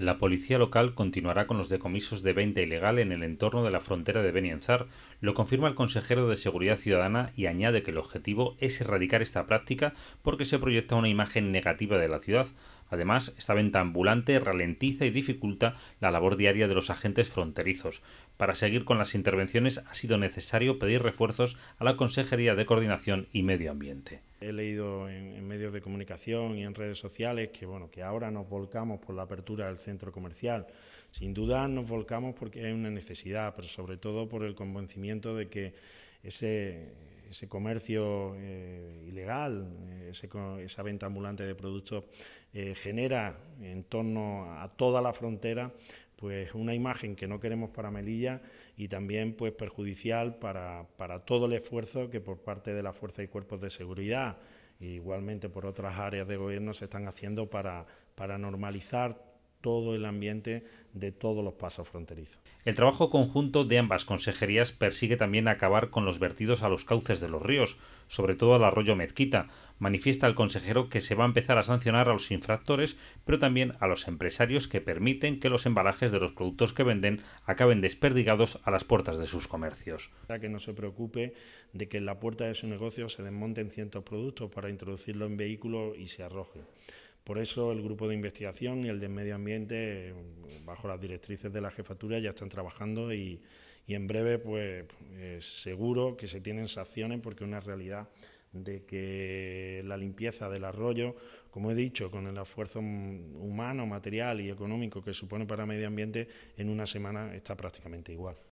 La policía local continuará con los decomisos de venta ilegal en el entorno de la frontera de Benienzar, lo confirma el consejero de Seguridad Ciudadana y añade que el objetivo es erradicar esta práctica porque se proyecta una imagen negativa de la ciudad, Además, esta venta ambulante ralentiza y dificulta la labor diaria de los agentes fronterizos. Para seguir con las intervenciones ha sido necesario pedir refuerzos a la Consejería de Coordinación y Medio Ambiente. He leído en, medios de comunicación y en redes sociales que bueno que ahora nos volcamos por la apertura del centro comercial. Sin duda nos volcamos porque hay una necesidad, pero sobre todo por el convencimiento de que ese, ese comercio eh, ilegal, esa venta ambulante de productos eh, genera en torno a toda la frontera pues una imagen que no queremos para Melilla y también pues perjudicial para, todo el esfuerzo que por parte de las fuerzas y cuerpos de seguridad e igualmente por otras áreas de gobierno se están haciendo para, para normalizar todo el ambiente de todos los pasos fronterizos. El trabajo conjunto de ambas consejerías persigue también acabar con los vertidos a los cauces de los ríos, sobre todo al arroyo Mezquita. Manifiesta el consejero que se va a empezar a sancionar a los infractores, pero también a los empresarios que permiten que los embalajes de los productos que venden acaben desperdigados a las puertas de sus comercios. Que no se preocupe de que en la puerta de su negocio se desmonten cientos productos para introducirlo en vehículos y se arroje. Por eso el grupo de investigación y el de medio ambiente, bajo las directrices de la jefatura, ya están trabajando y, en breve, pues eh, seguro que se tienen sanciones porque una realidad de que la limpieza del arroyo, como he dicho, con el esfuerzo humano, material y económico que supone para medio ambiente, en una semana está prácticamente igual.